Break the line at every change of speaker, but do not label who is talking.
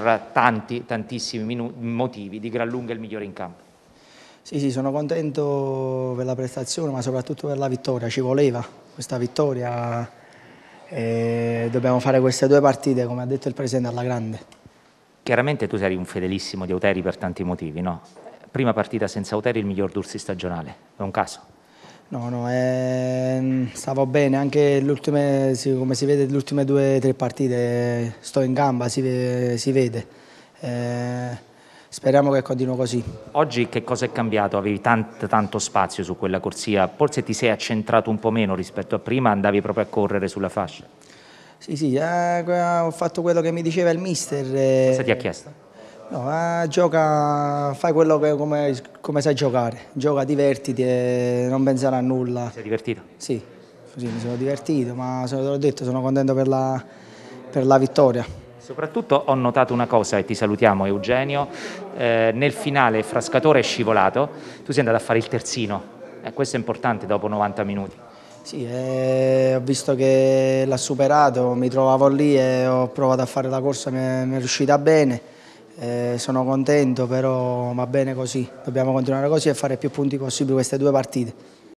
per tanti, tantissimi minu- motivi, di gran lunga il migliore in campo.
Sì, sì, sono contento per la prestazione, ma soprattutto per la vittoria. Ci voleva questa vittoria. E dobbiamo fare queste due partite, come ha detto il Presidente, alla grande.
Chiaramente tu sei un fedelissimo di Auteri per tanti motivi, no? Prima partita senza Auteri, il miglior Dursi stagionale. È un caso?
No, no, eh, stavo bene, anche come si vede le ultime due o tre partite eh, sto in gamba, si, si vede. Eh, speriamo che continui così.
Oggi che cosa è cambiato? Avevi tanto, tanto spazio su quella corsia, forse ti sei accentrato un po' meno rispetto a prima, andavi proprio a correre sulla fascia.
Sì, sì, eh, ho fatto quello che mi diceva il mister. Eh, cosa ti ha chiesto? No, eh, gioca, fai quello che, come, come, sai giocare, gioca, divertiti e non pensare a nulla. Ti sei divertito? Sì, sì mi sono divertito, ma te l'ho detto, sono contento per la, per la vittoria.
Soprattutto ho notato una cosa e ti salutiamo Eugenio, eh, nel finale Frascatore è scivolato, tu sei andato a fare il terzino, eh, questo è importante dopo 90 minuti.
Sì, eh, ho visto che l'ha superato, mi trovavo lì e ho provato a fare la corsa, mi è, mi è riuscita bene eh, sono contento, però va bene così. Dobbiamo continuare così e fare più punti possibili queste due partite.